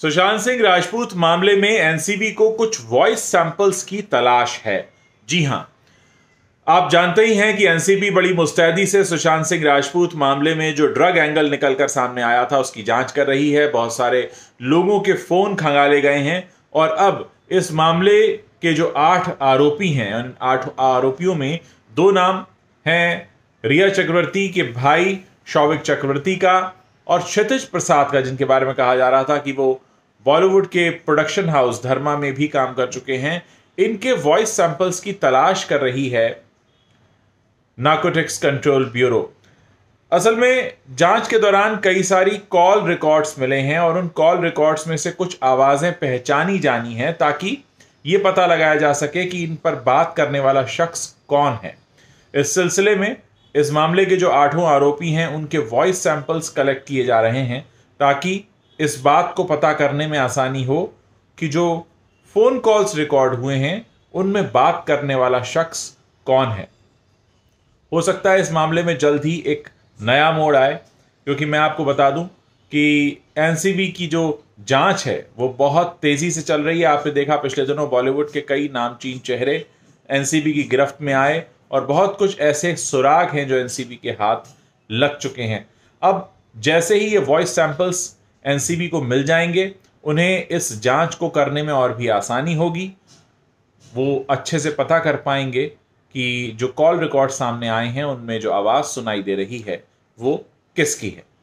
सुशांत सिंह राजपूत मामले में एनसीबी को कुछ वॉइस सैंपल्स की तलाश है जी हां आप जानते ही हैं कि एनसीबी बड़ी मुस्तैदी से सुशांत सिंह राजपूत मामले में जो ड्रग एंगल निकलकर सामने आया था उसकी जांच कर रही है बहुत सारे लोगों के फोन खंगाले गए हैं और अब इस मामले के जो आठ आरोपी हैं उन आठ आरोपियों में दो नाम हैं रिया चक्रवर्ती के भाई शौविक चक्रवर्ती का और क्षितिज प्रसाद का जिनके बारे में कहा जा रहा था कि वो बॉलीवुड के प्रोडक्शन हाउस धर्मा में भी काम कर चुके हैं इनके वॉइस सैंपल्स की तलाश कर रही है नार्कोटिक्स कंट्रोल ब्यूरो असल में जांच के दौरान कई सारी कॉल रिकॉर्ड्स मिले हैं और उन कॉल रिकॉर्ड्स में से कुछ आवाज़ें पहचानी जानी हैं ताकि ये पता लगाया जा सके कि इन पर बात करने वाला शख्स कौन है इस सिलसिले में इस मामले के जो आठों आरोपी हैं उनके वॉइस सैंपल्स कलेक्ट किए जा रहे हैं ताकि इस बात को पता करने में आसानी हो कि जो फ़ोन कॉल्स रिकॉर्ड हुए हैं उनमें बात करने वाला शख्स कौन है हो सकता है इस मामले में जल्द ही एक नया मोड़ आए क्योंकि मैं आपको बता दूं कि एनसीबी की जो जांच है वो बहुत तेज़ी से चल रही है आपने देखा पिछले दिनों बॉलीवुड के कई नामचीन चेहरे एनसीबी की गिरफ्त में आए और बहुत कुछ ऐसे सुराग हैं जो एन के हाथ लग चुके हैं अब जैसे ही ये वॉइस सैम्पल्स एन को मिल जाएंगे उन्हें इस जांच को करने में और भी आसानी होगी वो अच्छे से पता कर पाएंगे कि जो कॉल रिकॉर्ड सामने आए हैं उनमें जो आवाज़ सुनाई दे रही है वो किसकी है